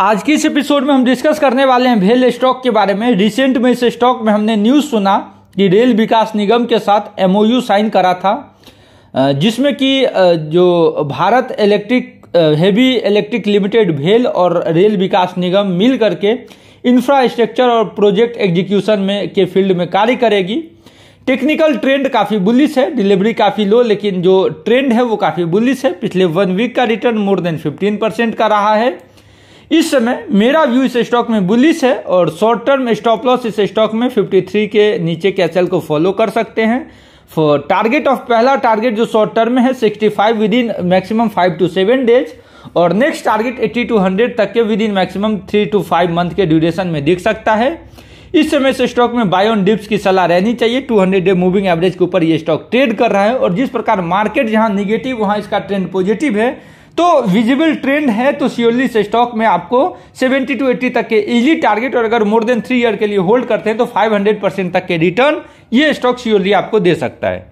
आज के इस एपिसोड में हम डिस्कस करने वाले हैं भेल स्टॉक के बारे में रिसेंट में इस स्टॉक में हमने न्यूज़ सुना कि रेल विकास निगम के साथ एमओयू साइन करा था जिसमें कि जो Bharat electric heavy electric limited भेल और रेल विकास निगम मिल करके इंफ्रास्ट्रक्चर और प्रोजेक्ट एग्जीक्यूशन में के फील्ड में कार्य करेगी टेक्निकल ट्रेंड काफ़ी बुलिस है डिलीवरी काफ़ी लो लेकिन जो ट्रेंड है वो काफ़ी बुलिस है पिछले वन वीक का रिटर्न मोर देन 15 परसेंट का रहा है इस समय मेरा व्यू इस स्टॉक में बुलिस है और शॉर्ट टर्म स्टॉप लॉस इस स्टॉक में 53 के नीचे कैचल को फॉलो कर सकते हैं फॉर टारगेट ऑफ पहला टारगेट जो शॉर्ट टर्म में है 65 within maximum 5 to 7 days और नेक्स्ट टारगेट 80 टू 100 तक के within maximum 3 to 5 month के ड्यूरेशन में दिख सकता है इस समय से स्टॉक में बाय ऑन डिप्स की सलाह रहनी चाहिए 200 डे मूविंग एवरेज के ऊपर ये स्टॉक ट्रेड कर रहा है और जिस प्रकार मार्केट जहां निगेटिव वहां इसका ट्रेंड पॉजिटिव है तो विजिबल ट्रेंड है तो सियोली स्टॉक में आपको 70 टू 80 तक के इजी टारगेट और अगर मोर देन थ्री ईयर के लिए होल्ड करते हैं तो 500 परसेंट तक के रिटर्न ये स्टॉक सियोली आपको दे सकता है